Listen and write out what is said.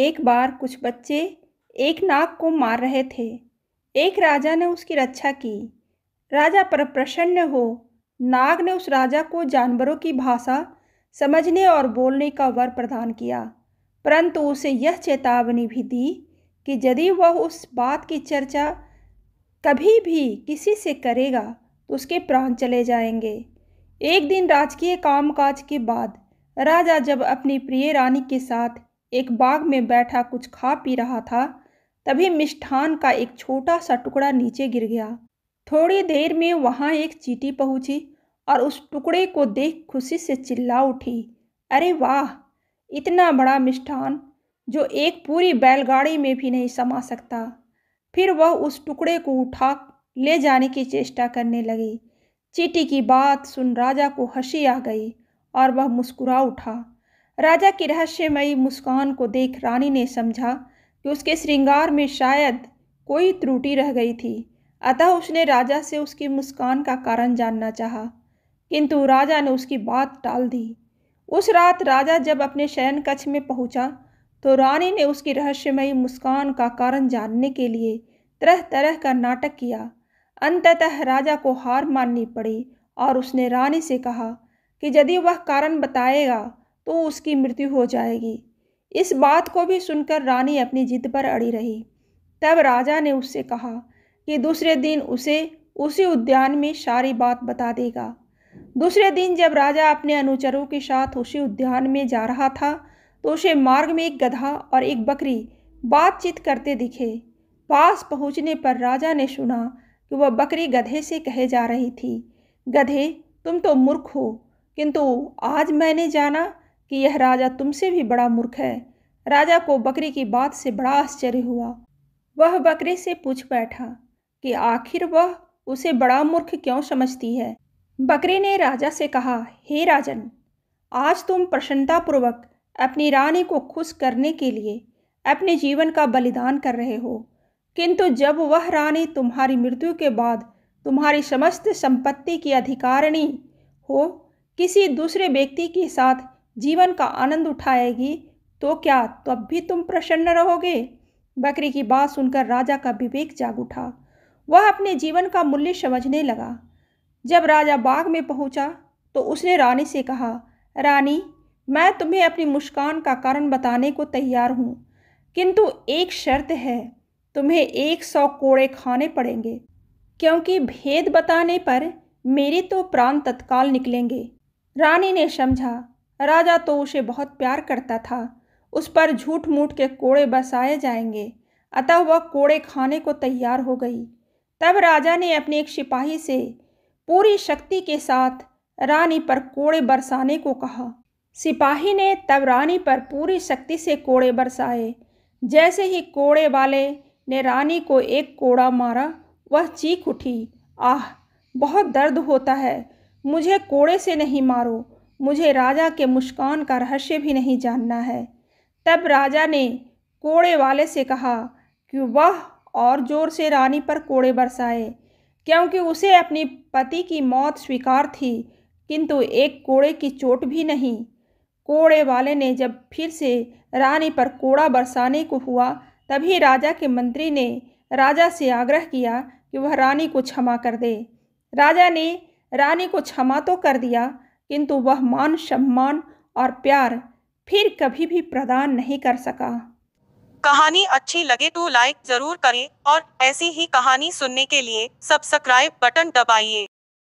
एक बार कुछ बच्चे एक नाग को मार रहे थे एक राजा ने उसकी रक्षा की राजा पर प्रसन्न हो नाग ने उस राजा को जानवरों की भाषा समझने और बोलने का वर प्रदान किया परंतु उसे यह चेतावनी भी दी कि यदि वह उस बात की चर्चा कभी भी किसी से करेगा तो उसके प्राण चले जाएंगे एक दिन राजकीय कामकाज के बाद राजा जब अपनी प्रिय रानी के साथ एक बाग में बैठा कुछ खा पी रहा था तभी मिष्ठान का एक छोटा सा टुकड़ा नीचे गिर गया थोड़ी देर में वहाँ एक चीटी पहुँची और उस टुकड़े को देख खुशी से चिल्ला उठी अरे वाह इतना बड़ा मिष्ठान जो एक पूरी बैलगाड़ी में भी नहीं समा सकता फिर वह उस टुकड़े को उठा ले जाने की चेष्टा करने लगी चीटी की बात सुन राजा को हंसी आ गई और वह मुस्कुरा उठा राजा की रहस्यमयी मुस्कान को देख रानी ने समझा कि उसके श्रृंगार में शायद कोई त्रुटि रह गई थी अतः उसने राजा से उसकी मुस्कान का कारण जानना चाहा किंतु राजा ने उसकी बात टाल दी उस रात राजा जब अपने शयन कक्ष में पहुंचा तो रानी ने उसकी रहस्यमयी मुस्कान का कारण जानने के लिए तरह तरह का नाटक किया अंततः राजा को हार माननी पड़ी और उसने रानी से कहा कि यदि वह कारण बताएगा तो उसकी मृत्यु हो जाएगी इस बात को भी सुनकर रानी अपनी जिद पर अड़ी रही तब राजा ने उससे कहा कि दूसरे दिन उसे उसी उद्यान में सारी बात बता देगा दूसरे दिन जब राजा अपने अनुचरों के साथ उसी उद्यान में जा रहा था तो उसे मार्ग में एक गधा और एक बकरी बातचीत करते दिखे पास पहुंचने पर राजा ने सुना कि वह बकरी गधे से कहे जा रही थी गधे तुम तो मूर्ख हो किंतु आज मैंने जाना कि यह राजा तुमसे भी बड़ा मूर्ख है राजा को बकरी की बात से बड़ा आश्चर्य हुआ वह बकरी से पूछ बैठा कि आखिर वह उसे बड़ा मूर्ख क्यों समझती है बकरी ने राजा से कहा हे राजन आज तुम प्रसन्नतापूर्वक अपनी रानी को खुश करने के लिए अपने जीवन का बलिदान कर रहे हो किंतु जब वह रानी तुम्हारी मृत्यु के बाद तुम्हारी समस्त संपत्ति की अधिकारिणी हो किसी दूसरे व्यक्ति के साथ जीवन का आनंद उठाएगी तो क्या तब भी तुम प्रसन्न रहोगे बकरी की बात सुनकर राजा का विवेक जाग उठा वह अपने जीवन का मूल्य समझने लगा जब राजा बाग में पहुंचा तो उसने रानी से कहा रानी मैं तुम्हें अपनी मुस्कान का कारण बताने को तैयार हूँ किंतु एक शर्त है तुम्हें एक सौ कोड़े खाने पड़ेंगे क्योंकि भेद बताने पर मेरे तो प्राण तत्काल निकलेंगे रानी ने समझा राजा तो उसे बहुत प्यार करता था उस पर झूठ मूठ के कोड़े बसाए जाएंगे अतः वह कोड़े खाने को तैयार हो गई तब राजा ने अपने एक सिपाही से पूरी शक्ति के साथ रानी पर कोड़े बरसाने को कहा सिपाही ने तब रानी पर पूरी शक्ति से कोड़े बरसाए जैसे ही कोड़े वाले ने रानी को एक कोड़ा मारा वह चीख उठी आह बहुत दर्द होता है मुझे कोड़े से नहीं मारो मुझे राजा के मुस्कान का रहस्य भी नहीं जानना है तब राजा ने कोड़े वाले से कहा कि वह और जोर से रानी पर कोड़े बरसाए क्योंकि उसे अपने पति की मौत स्वीकार थी किंतु एक कोड़े की चोट भी नहीं कोड़े वाले ने जब फिर से रानी पर कोड़ा बरसाने को हुआ तभी राजा के मंत्री ने राजा से आग्रह किया कि वह रानी को क्षमा कर दे राजा ने रानी को क्षमा तो कर दिया किंतु वह मान सम्मान और प्यार फिर कभी भी प्रदान नहीं कर सका कहानी अच्छी लगे तो लाइक जरूर करें और ऐसी ही कहानी सुनने के लिए सब्सक्राइब बटन दबाइए